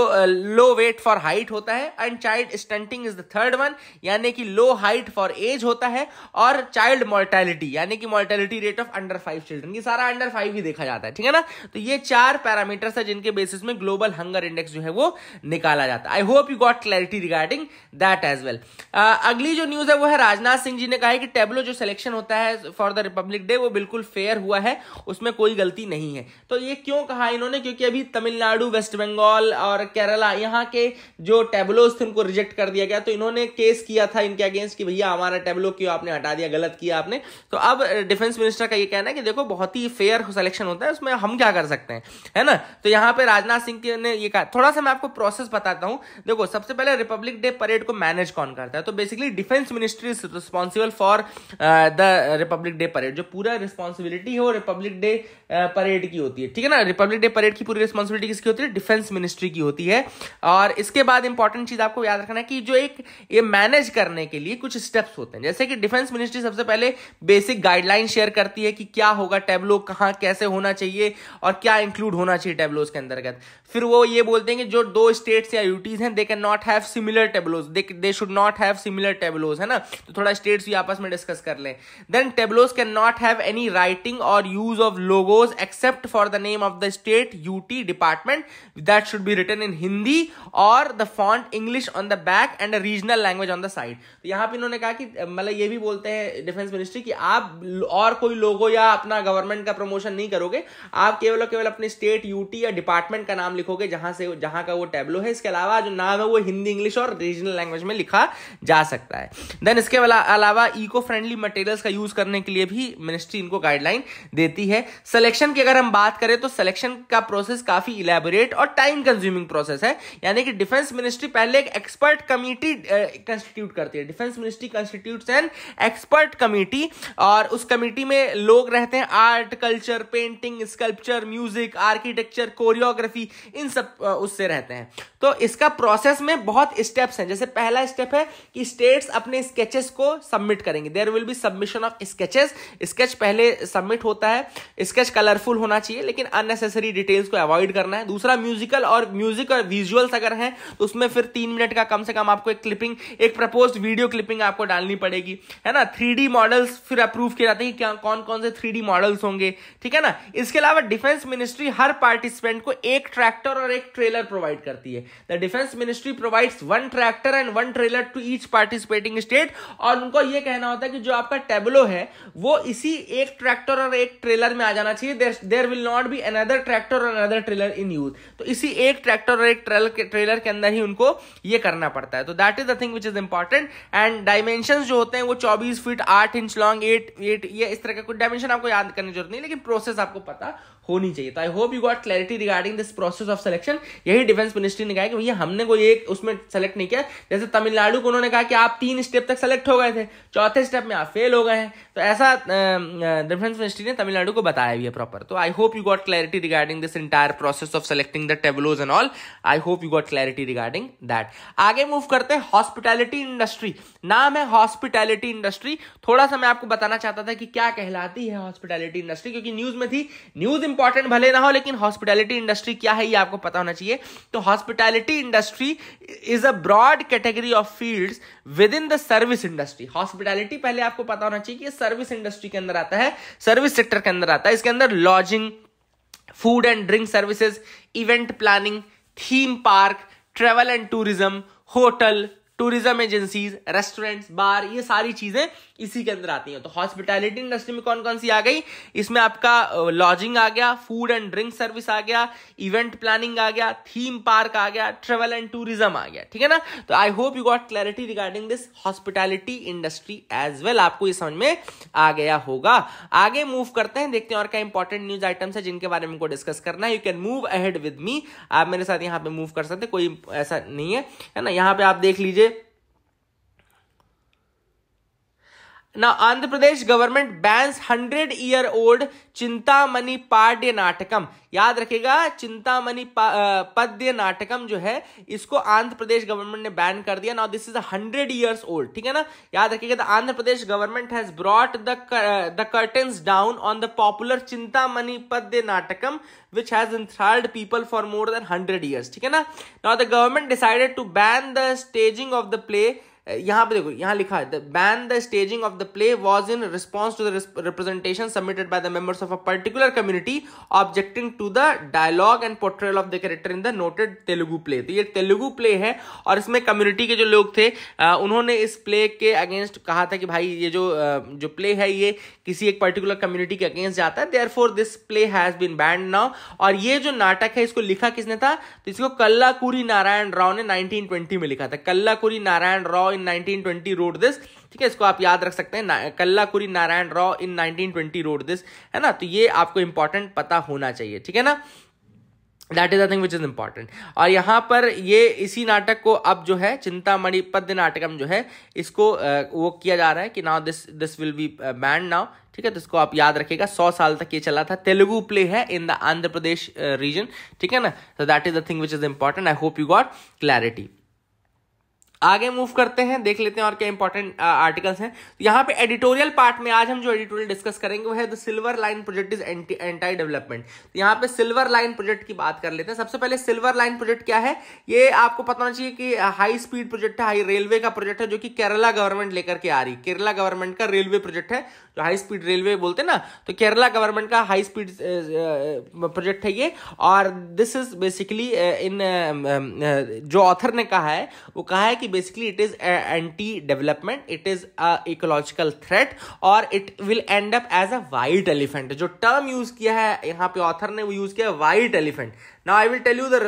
लो वेट फॉर हाइट होता है and child stunting is the third one यानी कि लो हाइट फॉर एज होता है और चाइल्ड मोर्टेलिटी यानी कि mortality rate of under five children ये सारा अंडर फाइव ही देखा जाता है ठीक है ना तो ये चार पैरामीटर्स है जिनके बेसिस में ग्लोबल हंगर इंडेक्स जो है वो निकाला जाता है I hope you got clarity regarding that as well अगली जो न्यूज है वो है राजनाथ सिंह जी ने कहा है कि टेबलो जो सिलेक्शन होता है फॉर द रिपब्लिक डे वो बिल्कुल फेयर हुआ है उसमें कोई गलती नहीं है तो ये क्यों कहा इन्होंने क्योंकि अभी तमिलनाडु वेस्ट बंगाल और केरला यहाँ के जो टेबलोज थे उनको रिजेक्ट कर दिया गया तो इन्होंने केस किया था इनके अगेंस्ट कि भैया हमारा टेबलो क्यों आपने हटा दिया गलत किया आपने तो अब डिफेंस मिनिस्टर का ये कहना है कि देखो बहुत ही फेयर सिलेक्शन होता है उसमें हम क्या कर सकते हैं है ना तो यहाँ पे राजनाथ सिंह ने ये कहा थोड़ा सा मैं आपको प्रोसेस बताता हूँ देखो सबसे पहले रिपब्लिक डे परेड को मैनेज कौन करता है तो basically defence ministry ministry is responsible for the Republic Day parade जो पूरा रिस्पॉन्सिबिलिटी है वो रिपब्लिक डे परेड की होती है ठीक है ना रिपब्लिक डे परेड की पूरी रिस्पॉन्सिबिलिटी किसकी होती है डिफेंस मिनिस्ट्री की होती है और इसके बाद इंपॉर्टेंट चीज आपको याद रखना है कि जो एक ये मैनेज करने के लिए कुछ स्टेप्स होते हैं जैसे कि डिफेंस मिनिस्ट्री सबसे पहले बेसिक गाइडलाइन शेयर करती है कि क्या होगा टेबलो कहाँ कैसे होना चाहिए और क्या इंक्लूड होना चाहिए टेबलोज के अंतर्गत फिर वो ये बोलते हैं कि जो दो स्टेट्स या यूटीज हैं they can not have similar tableaux they should not have similar tableaux है ना तो थोड़ा स्टेट्स भी आपस में डिस्कस कर लें then tableaux can not have any writing और use of logos except for the name of the state UT department that should be written in Hindi और the front English on the back and regional language on the side तो यहाँ पर इन्होंने कहा कि मतलब ये भी बोलते हैं डिफेंस मिनिस्ट्री कि आप और कोई लोगो या अपना गवर्नमेंट का प्रमोशन नहीं करोगे आप केवल और केवल अपने स्टेट यूटी या डिपार्टमेंट का नाम देखोगे जहां से जहां का वो टेबलो है इसके अलावा जो नाम है वो हिंदी इंग्लिश और रीजनल लैंग्वेज में लिखा जा सकता है देन इसके अलावा इको फ्रेंडली मटेरियल्स का यूज करने के लिए भी मिनिस्ट्री इनको गाइडलाइन देती है सिलेक्शन की अगर हम बात करें तो सिलेक्शन का प्रोसेस काफी इलेबोरेट और टाइम कंज्यूमिंग प्रोसेस है यानी कि डिफेंस मिनिस्ट्री पहले एक एक्सपर्ट कमिटी कंस्टिट्यूट करती है defence ministry constitute an expert committee और उस कमिटी में लोग रहते हैं art culture painting sculpture music architecture choreography इन सब उससे रहते हैं तो इसका प्रोसेस में बहुत स्टेप्स हैं जैसे पहला स्टेप है कि स्टेट्स अपने स्केचेस को सबमिट करेंगे there will be submission of sketches sketch पहले सबमिट होता है स्केच कलरफुल होना चाहिए लेकिन अननेसेसरी डिटेल्स को अवॉइड करना है दूसरा म्यूजिकल और म्यूजिक और विजुअल्स अगर हैं तो उसमें फिर तीन मिनट का कम से कम आपको एक क्लिपिंग एक प्रपोज वीडियो क्लिपिंग आपको डालनी पड़ेगी है ना थ्री मॉडल्स फिर अप्रूव किए जाते हैं कि कौन कौन से थ्री मॉडल्स होंगे ठीक है ना इसके अलावा डिफेंस मिनिस्ट्री हर पार्टिसिपेंट को एक ट्रैक ट्रैक्टर और एक ट्रेलर प्रोवाइड करती है the defence ministry provides one tractor and one trailer to each participating state और उनको यह कहना होता है कि जो आपका टेबलो है वो इसी एक ट्रैक्टर और एक ट्रेलर में आ जाना चाहिए there will not be another tractor और अनदर ट्रेलर इन यूज तो इसी एक ट्रैक्टर और एक ट्रेलर के ट्रेलर के अंदर ही उनको ये करना पड़ता है तो that is the thing which is important and dimension जो होते हैं वो चौबीस फीट आठ इंच लॉन्ग एट एट ये इस तरह का कुछ डायमेंशन आपको याद करने की जरूरत नहीं लेकिन प्रोसेस आपको पता होनी चाहिए तो I hope you got clarity regarding this process of selection यही डिफेंस मिनिस्ट्री ने कहा कि भैया हमने कोई एक उसमें सेलेक्ट नहीं किया जैसे तमिलनाडु को उन्होंने कहा कि आप तीन स्टेप तक सेलेक्ट हो गए थे चौथे स्टेप में आप फेल हो गए हैं तो ऐसा डिफेंस मिनिस्ट्री ने तमिलनाडु को बताया भी है प्रॉपर तो I hope you got clarity regarding this entire process of selecting the tableaus and all I hope you got clarity regarding that आगे मूव करते हैं हॉस्पिटैलिटी इंडस्ट्री नाम है हॉस्पिटैलिटी इंडस्ट्री थोड़ा सा मैं आपको बताना चाहता था कि क्या कहलाती है हॉस्पिटैलिटी इंडस्ट्री क्योंकि न्यूज में थी न्यूज इंपॉर्टेंट भले ना हो लेकिन हॉस्पिटैलिटी इंडस्ट्री क्या है ये आपको पता होना चाहिए तो hospitality industry is a broad category of fields within the service industry hospitality पहले आपको पता होना चाहिए कि सर्विस इंडस्ट्री के अंदर आता है सर्विस सेक्टर के अंदर आता है इसके अंदर lodging food and drink services event planning theme park travel and tourism hotel tourism agencies restaurants bar ये सारी चीजें इसी के अंदर आती हैं तो हॉस्पिटैलिटी इंडस्ट्री में कौन कौन सी आ गई इसमें आपका लॉजिंग आ गया फूड एंड ड्रिंक सर्विस आ गया इवेंट प्लानिंग आ गया थीम पार्क आ गया ट्रेवल एंड टूरिज्म आ गया ठीक है ना तो I hope you got clarity regarding this hospitality industry as well आपको ये समझ में आ गया होगा आगे मूव करते हैं देखते हैं और क्या इंपॉर्टेंट न्यूज आइटम्स है जिनके बारे में डिस्कस करना है you can move ahead with me आप मेरे साथ यहाँ पे मूव कर सकते कोई ऐसा नहीं है है ना यहाँ पे आप देख लीजिए ना Andhra Pradesh government bans hundred year old Chintamani Padya Natakam याद रखेगा चिंतामणि पद्य नाटकम जो है इसको आंध्र प्रदेश गवर्नमेंट ने बैन कर दिया now this is hundred years old ठीक है ना याद रखेगा the Andhra Pradesh government has brought the curtain down on the popular Chintamani Padya Natakam which has enthralled people for more than hundred years ठीक है ना now the government decided to ban the staging of the play यहाँ पे देखो यहाँ लिखा है ban the staging of the play was in response to the representation submitted by the members of a particular community objecting to the dialogue and portrayal of the character in the noted Telugu play तो ये तेलुगु प्ले है और इसमें कम्युनिटी के जो लोग थे उन्होंने इस प्ले के अगेंस्ट कहा था कि भाई ये जो जो प्ले है ये किसी एक पर्टिकुलर कम्युनिटी के अगेंस्ट जाता है therefore this play has been banned now और ये जो नाटक है इसको लिखा किसने था तो इसको कल्लाकुरी नारायण राव ने 1920 में लिखा था Kallakuri Narayana Rao in 1920 wrote this ठीक है इसको आप याद रख सकते हैं ना, Kallakuri Narayana Rao in 1920 twenty wrote this है ना तो ये आपको इंपॉर्टेंट पता होना चाहिए ठीक है ना that is the thing which is important और यहाँ पर ये इसी नाटक को अब जो है चिंतामणि पद्य नाटकम जो है इसको वो किया जा रहा है कि now this this will be banned now ठीक है तो इसको आप याद रखिएगा सौ साल तक ये चला था तेलुगु प्ले है in the Andhra Pradesh region ठीक है ना तो that is the thing which is important I hope you got clarity आगे मूव करते हैं देख लेते हैं और क्या इंपॉर्टेंट आर्टिकल्स हैं तो यहाँ पे एडिटोरियल पार्ट में आज हम जो एडिटोरियल डिस्कस करेंगे वो है the silver line project is anti development तो यहाँ पे सिल्वर लाइन प्रोजेक्ट की बात कर लेते हैं सबसे पहले सिल्वर लाइन प्रोजेक्ट क्या है ये आपको पता होना चाहिए कि हाई स्पीड प्रोजेक्ट है हाई रेलवे का प्रोजेक्ट है जो कि केरला गवर्नमेंट लेकर के आ रही केरला गवर्नमेंट का रेलवे प्रोजेक्ट है हाई स्पीड रेलवे बोलते हैं ना तो केरला गवर्नमेंट का हाई स्पीड प्रोजेक्ट है ये और दिस इज बेसिकली इन जो ऑथर ने कहा है वो कहा है कि basically it is anti development it is a ecological threat और it will end up as a white elephant जो टर्म यूज किया है यहाँ पे ऑथर ने वो यूज किया white elephant now I will tell you the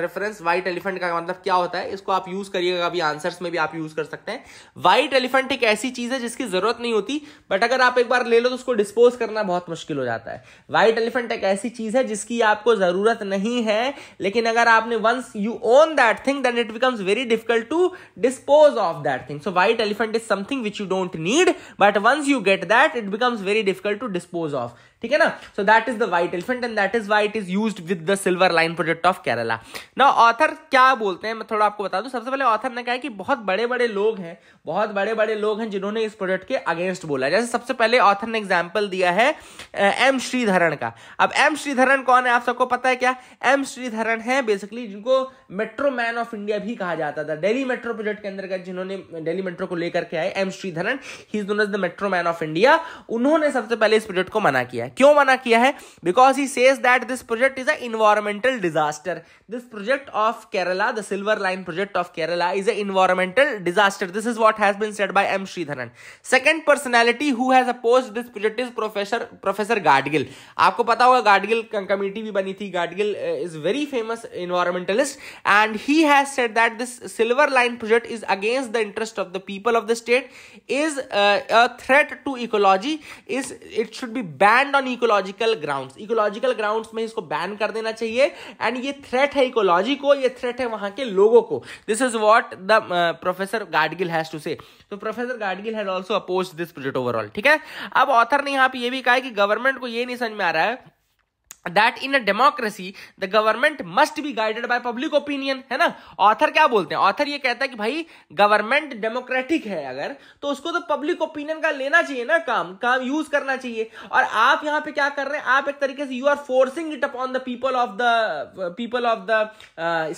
reference white elephant का मतलब क्या होता है इसको आप यूज करिएगा अभी आंसर्स में भी आप यूज कर सकते हैं व्हाइट एलिफेंट एक ऐसी चीज है जिसकी जरूरत नहीं होती बट अगर आप एक बार ले लो तो उसको डिस्पोज करना बहुत मुश्किल हो जाता है व्हाइट एलिफेंट एक ऐसी चीज है जिसकी आपको जरूरत नहीं है लेकिन अगर आपने once you own that thing then it becomes very difficult to dispose of that thing so white elephant is something which you don't need but once you get that it becomes very difficult to dispose of ठीक है ना so that is the white elephant and that is white it is use with the silver line project of Kerala ना ऑथर क्या बोलते हैं मैं थोड़ा आपको बता दूं सबसे पहले ऑथर ने कहा कि बहुत बड़े बड़े लोग हैं बहुत बड़े बड़े लोग हैं जिन्होंने इस प्रोजेक्ट के अगेंस्ट बोला जैसे सबसे पहले ऑथर ने एग्जाम्पल दिया है एम श्रीधरन का अब एम श्रीधरन कौन है आप सबको पता है क्या एम श्रीधरन है बेसिकली जिनको मेट्रो मैन ऑफ इंडिया भी कहा जाता था डेली मेट्रो प्रोजेक्ट के अंतर्गत जिन्होंने डेली मेट्रो को लेकर के आए M Sreedharan he is the metro man of India उन्होंने सबसे पहले इस प्रोजेक्ट को मना किया है क्यों मना किया है because he says that this project is a environmental disaster this project of Kerala the silver line project of Kerala is a environmental disaster this is what has been said by M Sreedharan second personality who has oppose this project is professor professor Gadgil आपको पता होगा गाडगिल कमेटी भी बनी थी Gadgil is very famous environmentalist and he has said that this silver line project is against the interest of the people of the state is a threat to ecology is it should be banned on ecological ground ecological ground में इसको बैन कर देना चाहिए एंड ये थ्रेट है इकोलॉजी को ये थ्रेट है वहां के लोगों को this is what the professor Gadgil has to say तो professor Gadgil has also oppose this project overall ठीक है अब ऑथर ने यहाँ पर यह भी कहा है कि गवर्नमेंट को ये नहीं समझ में आ रहा है that in a democracy the government must be guided by public opinion है ना ऑथर क्या बोलते हैं ऑथर ये कहता है कि भाई गवर्नमेंट डेमोक्रेटिक है अगर तो उसको तो पब्लिक ओपिनियन का लेना चाहिए ना काम काम यूज करना चाहिए और आप यहाँ पे क्या कर रहे हैं आप एक तरीके से you are forcing it upon the people of the people of the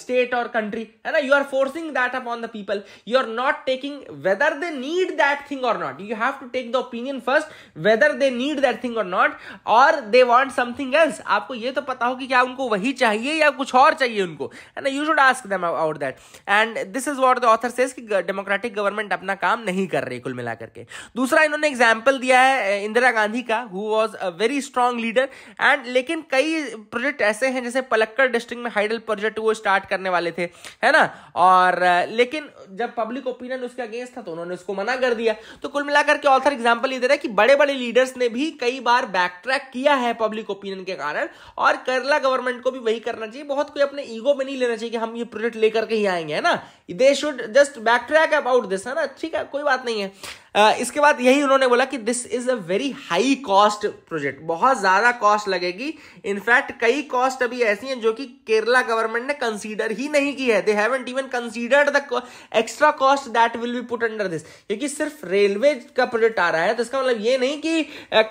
state और कंट्री है ना you are forcing that upon the people you are not taking whether they need that thing और not you have to take the opinion first whether they need that thing और नॉट और दे वॉन्ट समथिंग एल्स आपको ये तो पता हो कि क्या उनको वही चाहिए या कुछ और चाहिए उनको है ना you should ask them about that and this is what the author says कि डेमोक्रेटिक गवर्नमेंट अपना काम नहीं कर रही कुल मिलाकर के दूसरा इन्होंने एग्जाम्पल दिया है इंदिरा गांधी का who was a very strong leader and लेकिन कई प्रोजेक्ट ऐसे हैं जैसे पलक्कड़ डिस्ट्रिक्ट में हाइडल प्रोजेक्ट वो स्टार्ट करने वाले थे है ना और लेकिन जब पब्लिक ओपिनियन उसके अगेंस्ट था तो उन्होंने उसको मना कर दिया तो कुल मिलाकर के ऑथर एग्जाम्पल ये दे रहा है कि बड़े बड़े लीडर्स ने भी कई बार बैक ट्रैक किया है पब्लिक ओपिनियन के कारण और केरला गवर्नमेंट को भी वही करना चाहिए बहुत कोई अपने ईगो में नहीं लेना चाहिए कि हम ये प्रोजेक्ट लेकर के ही आएंगे है ना they should just backtrack about this है ना ठीक है कोई बात नहीं है इसके बाद यही उन्होंने बोला कि this is a very high cost project बहुत ज्यादा कॉस्ट लगेगी इनफैक्ट कई कॉस्ट अभी ऐसी हैं जो कि केरला गवर्नमेंट ने कंसीडर ही नहीं की है they haven't even considered the extra cost that will be put under this क्योंकि सिर्फ रेलवे का प्रोजेक्ट आ रहा है तो इसका मतलब ये नहीं कि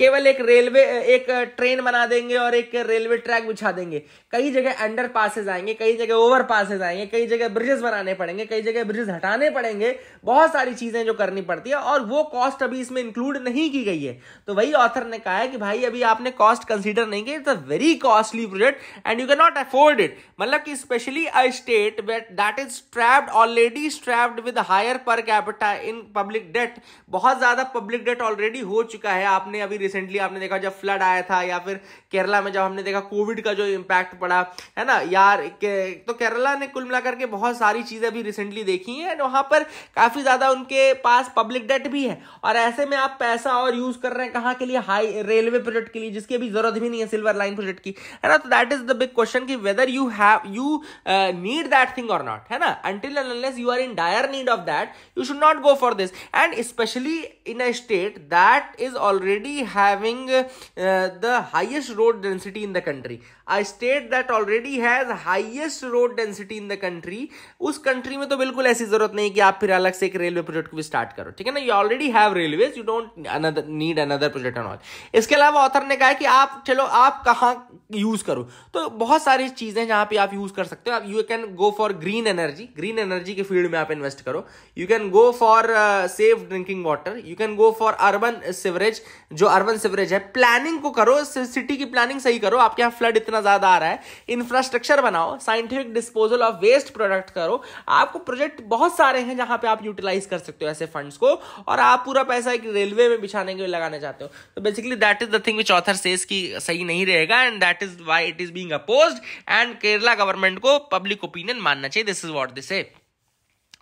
केवल एक रेलवे एक ट्रेन बना देंगे और एक रेलवे ट्रैक बिछा देंगे कई जगह अंडर पासेज आएंगे कई जगह ओवर पासेज आएंगे कई जगह ब्रिजेस बनाने पड़ेंगे कई जगह ब्रिजेस हटाने पड़ेंगे बहुत सारी चीजें जो करनी पड़ती है और वो वो कॉस्ट अभी इसमें इंक्लूड नहीं की गई है तो वही ऑथर ने कहा है कि भाई अभी आपने कॉस्ट कंसीडर नहीं किया it's a very costly project and you can not afford it मतलब कि specially a state that is strapped already strapped with higher per capita in public debt बहुत ज्यादा पब्लिक डेट ऑलरेडी हो चुका है आपने अभी रिसेंटली आपने देखा जब फ्लड आया था या फिर केरला में जब हमने देखा कोविड का जो इम्पैक्ट पड़ा है ना यार के, तो केरला ने कुल मिलाकर के बहुत सारी चीजें भी रिसेंटली देखी हैं एंड वहां पर काफी ज्यादा उनके पास पब्लिक डेट भी भी है और ऐसे में आप पैसा और यूज कर रहे हैं कहाँ के लिए हाई रेलवे प्रोजेक्ट के लिए जिसकी अभी जरूरत भी नहीं है सिल्वर लाइन प्रोजेक्ट की है ना तो that is the big question की whether you have you need that thing और नॉट है ना until unless you are in dire need of that you should not go for this and specially in a state that is already having the highest road density in the country a state that already has highest road density in the country उस कंट्री में तो बिल्कुल ऐसी जरूरत नहीं कि आप फिर अलग से एक रेलवे प्रोजेक्ट को भी स्टार्ट करो ठीक है ना you already have railway you don't another need another project and all इसके अलावा ऑथर ने कहा है कि आप चलो आप कहाँ यूज करो तो बहुत सारी चीजें जहां पे आप यूज कर सकते हो आप you can go for green energy green energy के फील्ड में आप इन्वेस्ट करो you can go for safe drinking water you can go for urban sewerage जो अर्बन सिवरेज है प्लानिंग को करो सिटी की प्लानिंग सही करो आपके यहाँ फ्लड इतना ज्यादा आ रहा है इंफ्रास्ट्रक्चर बनाओ scientific disposal of waste product करो आपको प्रोजेक्ट बहुत सारे हैं जहां पे आप यूटिलाइज कर सकते हो ऐसे फंड्स को और और आप पूरा पैसा एक रेलवे में बिछाने के लिए लगाना चाहते हो तो basically that is the thing which author says की सही नहीं रहेगा and that is why it is being oppose and Kerala government को पब्लिक ओपिनियन मानना चाहिए this is what this a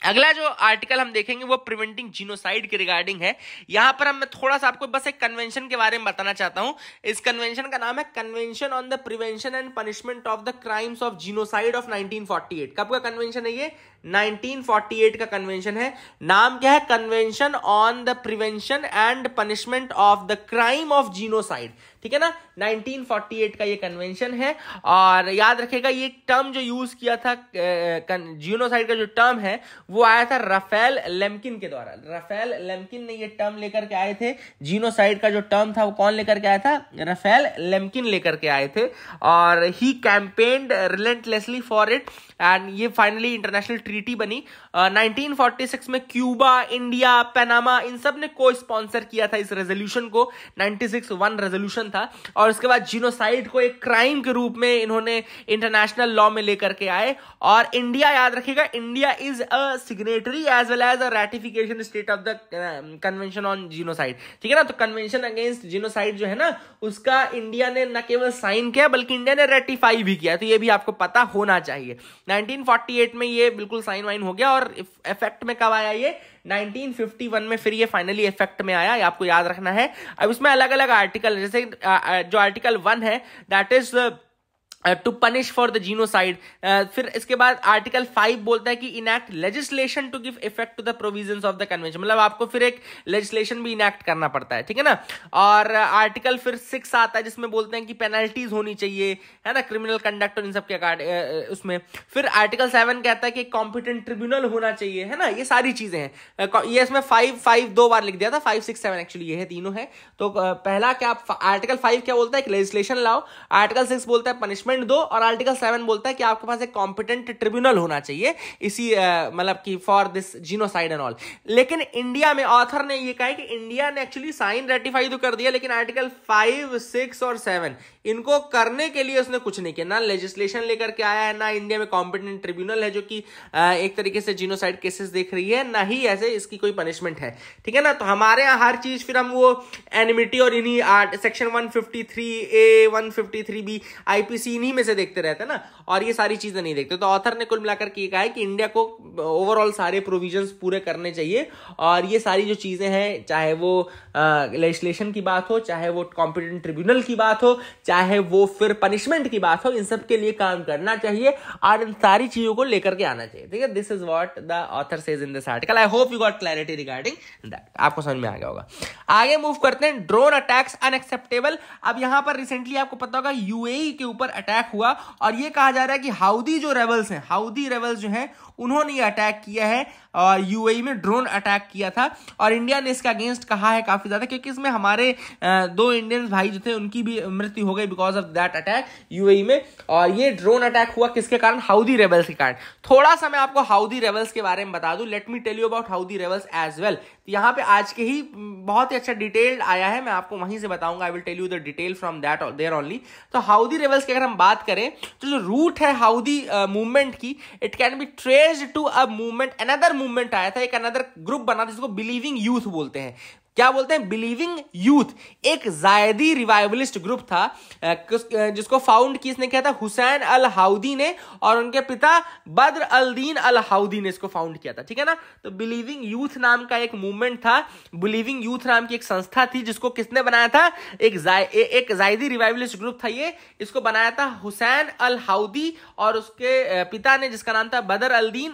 अगला जो आर्टिकल हम देखेंगे वो प्रिवेंटिंग जीनोसाइड के रिगार्डिंग है यहां पर हम मैं थोड़ा सा आपको बस एक कन्वेंशन के बारे में बताना चाहता हूं इस कन्वेंशन का नाम है convention on the prevention and punishment of the crimes of genocide of 1948 कब का कन्वेंशन है ये 1948 का कन्वेंशन है नाम क्या है convention on the prevention and punishment of the crime of genocide ठीक है ना 1948 का ये कन्वेंशन है और याद रखेगा ये टर्म जो यूज किया था जीनोसाइड का जो टर्म है वो आया था रफेल लेमकिन के द्वारा रफेल लेमकिन ने ये टर्म लेकर के आए थे जीनोसाइड का जो टर्म था वो कौन लेकर के आया था रफेल लेमकिन लेकर के आए थे और he campaigned relentlessly for it and ये फाइनली इंटरनेशनल ट्रीटी बनी uh, 1946 में क्यूबा इंडिया पैनामा इन सब ने को स्पॉन्सर किया था इस रेजोल्यूशन को 96 वन रेजोल्यूशन था और उसके बाद जीनोसाइड को एक क्राइम के रूप में इन्होंने इंटरनेशनल लॉ में लेकर के आए और इंडिया याद रखेगा India is a signatory as well as a ratification state of the convention on genocide ठीक है ना तो कन्वेंशन अगेंस्ट जीनोसाइड जो है ना उसका इंडिया ने न केवल साइन किया बल्कि इंडिया ने रेटिफाई भी किया तो ये भी आपको पता होना चाहिए 1948 में ये बिल्कुल बिल्कुल साइन वाइन हो गया और इफेक्ट में कब आया ये 1951 में फिर ये फाइनली इफेक्ट में आया आपको याद रखना है अब इसमें अलग अलग आर्टिकल जैसे जो आर्टिकल वन है that is to punish for the genocide फिर इसके बाद आर्टिकल फाइव बोलता है कि enact legislation to give effect to the provision of the convention मतलब आपको फिर एक लेजिस्लेशन भी इनैक्ट करना पड़ता है ठीक है ना और आर्टिकल uh, फिर सिक्स आता है जिसमें बोलते हैं कि पेनल्टीज होनी चाहिए है ना क्रिमिनल कंडक्ट और इन सब के uh, uh, उसमें फिर आर्टिकल सेवन कहता है कि कॉम्पिटेंट ट्रिब्यूनल होना चाहिए है ना ये सारी चीजें हैं ये इसमें फाइव फाइव दो बार लिख दिया था फाइव सिक्स सेवन एक्चुअली ये है तीनों है तो पहला क्या आर्टिकल फाइव क्या बोलता है लेजिस्लेशन लाओ आर्टिकल सिक्स बोलता है पनिशमेंट पॉइंट दो और आर्टिकल सेवन बोलता है कि आपके पास एक कॉम्पिटेंट ट्रिब्यूनल होना चाहिए इसी मतलब कि for this genocide and all लेकिन इंडिया में ऑथर ने यह कहा कि इंडिया ने एक्चुअली साइन रेटिफाई तो कर दिया लेकिन आर्टिकल फाइव सिक्स और सेवन इनको करने के लिए उसने कुछ नहीं किया ना लेजिस्लेशन लेकर के आया है ना इंडिया में कॉम्पिटेंट ट्रिब्यूनल है जो कि एक तरीके से जीनोसाइड केसेस देख रही है ना ही ऐसे इसकी कोई पनिशमेंट है ठीक है ना तो हमारे यहाँ हर चीज फिर हम वो एनिमिटी और इन्हीं section one fifty three A one fifty three B IPC इन्हीं में से देखते रहते हैं ना और ये सारी चीजें नहीं देखते तो ऑथर ने कुल मिलाकर ये कहा है कि इंडिया को ओवरऑल सारे प्रोविजंस पूरे करने चाहिए और ये सारी जो चीजें हैं चाहे वो लेजिस्लेशन की बात हो चाहे वो कॉम्पिटेंट ट्रिब्यूनल की बात हो चाहे वो फिर पनिशमेंट की बात हो इन सब के लिए काम करना चाहिए और इन सारी चीजों को लेकर के आना चाहिए ठीक है this is what the author says in this article I hope you got clarity regarding that आपको समझ में आ गया होगा आगे मूव करते हैं ड्रोन अटैक्स अनएक्सेप्टेबल अब यहां पर रिसेंटली आपको पता होगा यूएई e के ऊपर अटैक अटैक हुआ और ये कहा जा रहा है कि हाउदी जो रेबल्स हैं हाउदी रेबल्स जो हैं उन्होंने ये अटैक किया है और यूएई e में ड्रोन अटैक किया था और इंडिया ने इसके अगेंस्ट कहा है काफ़ी ज़्यादा क्योंकि इसमें हमारे दो इंडियन भाई जो थे उनकी भी मृत्यु हो गई because of that attack UAE में और ये ड्रोन अटैक हुआ किसके कारण हाउदी रेबल्स के कारण थोड़ा सा मैं आपको हाउदी रेबल्स के बारे में बता दू let me tell you about Houthi rebels as well यहाँ पे आज के ही बहुत ही अच्छा डिटेल्ड आया है मैं आपको वहीं से बताऊंगा I will tell you the detail from that there only तो हाउदी रेबल्स की अगर हम बात करें तो जो रूट है हाउदी मूवमेंट uh, की it can be traced to a movement another movement आया था एक अनदर ग्रुप बना था जिसको बिलीविंग यूथ बोलते हैं क्या बोलते हैं बिलीविंग यूथ एक जायदी रिवाइवलिस्ट ग्रुप था जिसको फाउंड किसने किया था हुसैन अल हाउदी ने और उनके पिता बद्र अल दीन अल हाउदी ने इसको फाउंड किया था ठीक है ना तो बिलीविंग यूथ नाम का एक मूवमेंट था बिलीविंग यूथ नाम की एक संस्था थी जिसको किसने बनाया था एक जा, ए, एक जायदी रिवाइवलिस्ट ग्रुप था ये इसको बनाया था हुसैन अल हाउदी और उसके पिता ने जिसका नाम था बदर अल दीन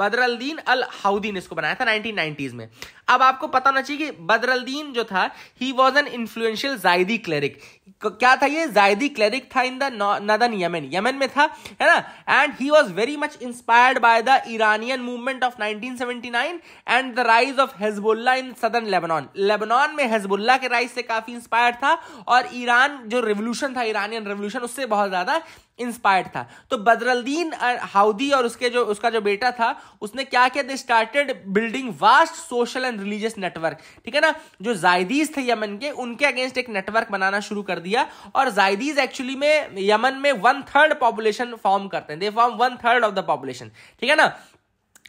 बदर अल दीन अल हाउदी ने इसको बनाया था नाइनटीन में अब आपको पता होना चाहिए कि बदरलदीन जो था he was an influential Zaidi cleric क्या था ये जायदी क्लरिक था in the northern Yemen Yemen में था है ना and he was very much inspired by the Iranian movement of 1979 and the rise of Hezbollah in southern Lebanon Lebanon में हेजबुल्ला के राइज से काफी इंस्पायर्ड था और ईरान जो रेवोल्यूशन था ईरानियन रेवोल्यूशन उससे बहुत ज्यादा इंस्पायर्ड था तो बदरुद्दीन हाउदी और उसके जो उसका जो बेटा था उसने क्या किया they started building vast social and religious network ठीक है ना जो जायदीज थे यमन के उनके अगेंस्ट एक नेटवर्क बनाना शुरू कर दिया और जायदीज एक्चुअली में यमन में वन थर्ड पॉपुलेशन फॉर्म करते हैं they form one third of the population ठीक है ना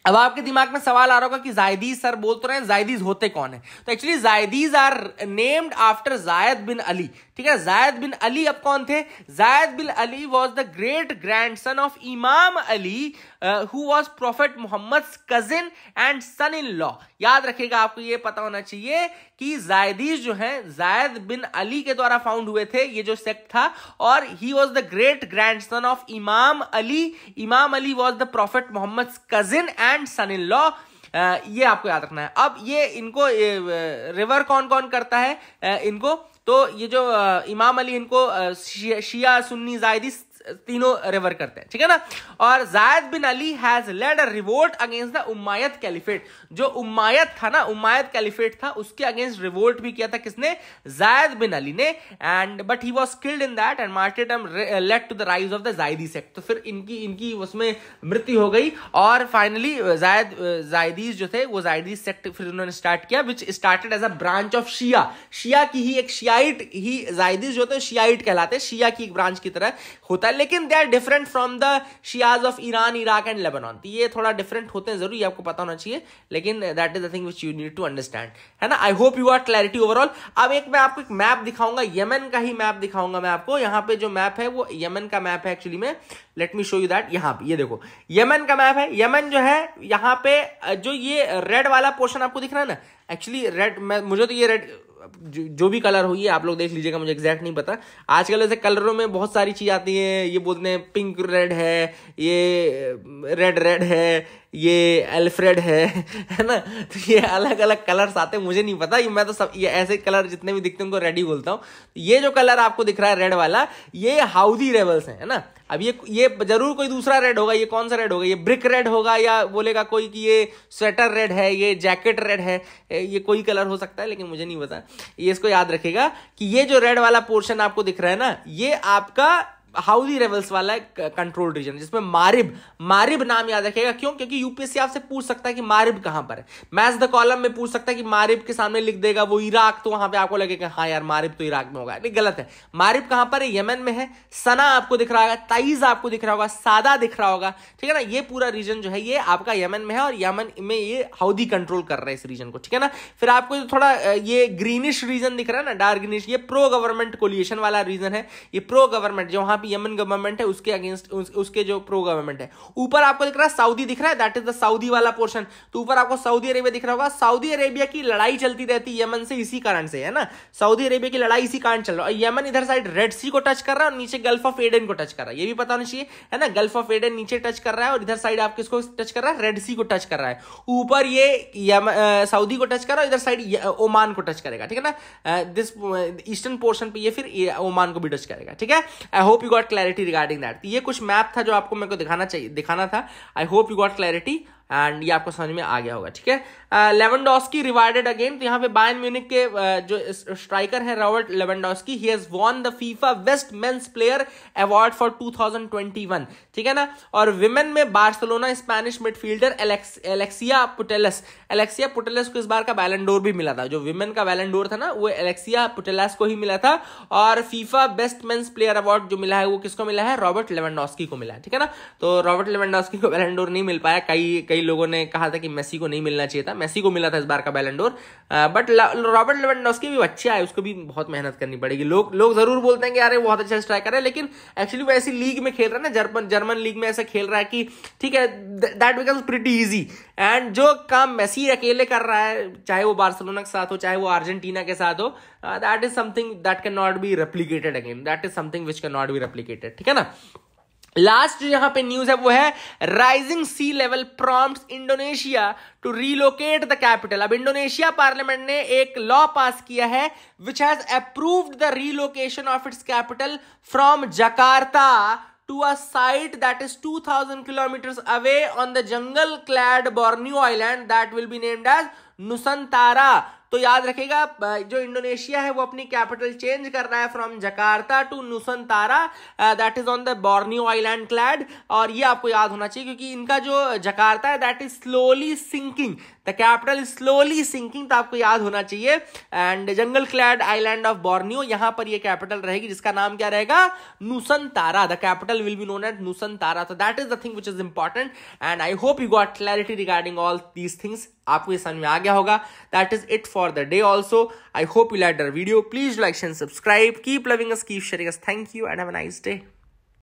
अब आपके दिमाग में सवाल आ रहा होगा कि जायदीज सर बोल तो रहे हैं जायदीज होते कौन है तो actually Zaidis are named after Zayd bin Ali ठीक है जायद बिन अली अब कौन थे Zayd bin Ali was the great grandson of Imam Ali who was Prophet Muhammad cousin and son in law याद रखेगा आपको ये पता होना चाहिए कि जायदीज जो है जायद बिन अली के द्वारा फाउंड हुए थे ये जो सेक्ट था और he was the great grandson of Imam Ali Imam Ali was the Prophet Muhammad cousin and son in law ये आपको याद रखना है अब ये इनको रिवर uh, कौन कौन करता है uh, इनको तो ये जो इमाम uh, अली इनको शिया सुन्नी जायदी तीनों रिवर करते हैं ठीक है ना और Zayd bin Ali has led a revolt against the Umayyad caliphate जो उमायत था ना उमायत कैलिफेट था उसके अगेंस्ट रिवोल्ट भी किया था किसने जायद बिन अली ने and but he was killed in that and martyrdom led to the rise of the Zaidi sect तो फिर इनकी इनकी उसमें मृत्यु हो गई और फाइनली uh, जायद जायदीज uh, जो थे वो जायदी सेक्ट फिर उन्होंने स्टार्ट किया which started as a branch of Shia Shia की ही एक शियाइट ही जायदीज जो थे शियाइट कहलाते हैं शिया की एक ब्रांच की तरह होता है लेकिन they are different from the Shias of Iran Iraq and Lebanon तो ये थोड़ा डिफरेंट होते हैं जरूर ये आपको पता होना चाहिए लेकिन that is the thing which you need to understand है ना I hope you are clarity overall अब एक मैं आपको एक मैप दिखाऊंगा यमन का ही मैप दिखाऊंगा मैं आपको यहाँ पे जो मैप है वो यमन का मैप है एक्चुअली में let me show you that यहाँ पे ये देखो यमन का मैप है यमन जो है यहाँ पे जो ये रेड वाला पोर्शन आपको दिख रहा है ना एक्चुअली रेड मुझे तो ये रेड जो, जो भी कलर हो ये आप लोग देख लीजिएगा मुझे एग्जैक्ट नहीं पता आजकल ऐसे कलरों में बहुत सारी चीज़ आती है ये बोलते हैं पिंक रेड है ये रेड रेड है ये एल्फ्रेड है [LAUGHS] है ना तो ये अलग अलग कलर्स आते हैं मुझे नहीं पता ये मैं तो सब ये ऐसे कलर जितने भी दिखते हैं उनको रेडी बोलता हूँ तो ये जो कलर आपको दिख रहा है रेड वाला ये हाउदी रेबल्स हैं है ना अब ये ये जरूर कोई दूसरा रेड होगा ये कौन सा रेड होगा ये ब्रिक रेड होगा या बोलेगा कोई कि ये स्वेटर रेड है ये जैकेट रेड है ये कोई कलर हो सकता है लेकिन मुझे नहीं पता ये इसको याद रखेगा कि ये जो रेड वाला पोर्शन आपको दिख रहा है ना ये आपका हाउदी रेवल्स वाला एक कंट्रोल रीजन जिसमें मारिब मारिब नाम याद रखेगा क्यों क्योंकि यूपीएससी आपसे पूछ सकता है कि मारिब कहां पर है मैच द कॉलम में पूछ सकता है कि मारिब के सामने लिख देगा वो इराक तो वहां पे आपको लगेगा हाँ यार मारिब तो इराक में होगा नहीं गलत है मारिब कहां पर है यमन में है सना आपको दिख रहा होगा ताइज आपको दिख रहा होगा सादा दिख रहा होगा ठीक है ना ये पूरा रीजन जो है ये आपका यमन में है और यमन में ये हाउदी कंट्रोल कर रहा है इस रीजन को ठीक है ना फिर आपको जो थोड़ा ये ग्रीनिश रीजन दिख रहा है ना डार्क ग्रीनिश ये प्रो गवर्नमेंट कोलिएशन वाला रीजन है ये प्रो गवर्नमेंट जो वहां पे यमन गवर्नमेंट है उसके अगेंस्ट उस, उसके जो प्रो गवर्नमेंट है ऊपर आपको दिख रहा है सऊदी दिख रहा है दैट इज द सऊदी वाला पोर्शन तो ऊपर आपको सऊदी अरेबिया दिख रहा होगा सऊदी अरेबिया की लड़ाई चलती रहती है यमन से इसी कारण से है ना सऊदी अरेबिया की लड़ाई इसी कारण चल रहा है यमन इधर साइड रेड सी को टच कर रहा है और नीचे गल्फ ऑफ एडन को टच कर रहा है ये भी पता होना चाहिए है ना गल्फ ऑफ एडन नीचे टच कर रहा है और इधर साइड आप किसको टच कर रहा है रेड सी को टच कर रहा है ऊपर ये सऊदी को टच कर रहा है इधर साइड ओमान को टच करेगा ठीक है ना दिस ईस्टर्न पोर्शन पे ये फिर ओमान को भी टच करेगा ठीक है I hope you got clarity regarding that ये कुछ मैप था जो आपको मेरे को दिखाना चाहिए दिखाना था I hope you got clarity and ये आपको समझ में आ गया होगा ठीक है लेवनडॉस्की रिवार्डेड अगेन तो यहाँ पे बायन म्यूनिक के uh, जो स्ट्राइकर है Robert Lewandowski he has won the FIFA best men's player award for 2021 ठीक है ना और विमेन में Barcelona Spanish midfielder Alexia Putellas Alexia Putellas को इस बार का बैलेंडोर भी मिला था जो विमेन का बैलेंडोर था ना वो एलेक्सिया पुटेलस को ही मिला था और FIFA best men's player award जो मिला है वो किसको मिला है रॉबर्ट लेवनडॉस्की को मिला है ठीक है ना तो रॉबर्ट लेवनडॉस्की को बैलेंडोर नहीं मिल पाया कई कई कई लोगों ने कहा था कि मेसी को नहीं मिलना चाहिए था मेसी को मिला था इस बार का बैलेंडोर बट रॉबर्ट लेवेंडोस्की भी बच्चा आए उसको भी बहुत मेहनत करनी पड़ेगी लोग लोग जरूर बोलते हैं कि अरे बहुत अच्छा स्ट्राइकर है लेकिन एक्चुअली वो ऐसी लीग में खेल रहा है ना जर्मन जर्मन लीग में ऐसा खेल रहा है कि ठीक है that becomes pretty easy and जो काम मेसी अकेले कर रहा है चाहे वो बार्सिलोना के साथ हो चाहे वो अर्जेंटीना के साथ हो that is something that can not be replicated again that is something which can not be replicated ठीक है ना लास्ट जो यहां पे न्यूज है वो है rising sea level prompt Indonesia to relocate the capital अब इंडोनेशिया पार्लियामेंट ने एक लॉ पास किया है which has approved the relocation of its capital from Jakarta to a site that is 2000 kilometers away on the jungle clad Borneo island that will be named as Nusantara तो याद रखेगा जो इंडोनेशिया है वो अपनी कैपिटल चेंज कर रहा है from Jakarta to Nusantara that is on the Borneo island clad और ये आपको याद होना चाहिए क्योंकि इनका जो जकार्ता है that is slowly sinking the capital is slowly sinking तो आपको याद होना चाहिए and jungle clad island of Borneo यहां पर ये कैपिटल रहेगी जिसका नाम क्या रहेगा Nusantara the capital will be known at Nusantara तो that is the thing which is important and I hope you got clarity regarding all these things आपको ये समझ में आ गया होगा that is it for for the day also. I hope you liked our video. Please like, share and subscribe. Keep loving us, keep sharing us. Thank you and have a nice day.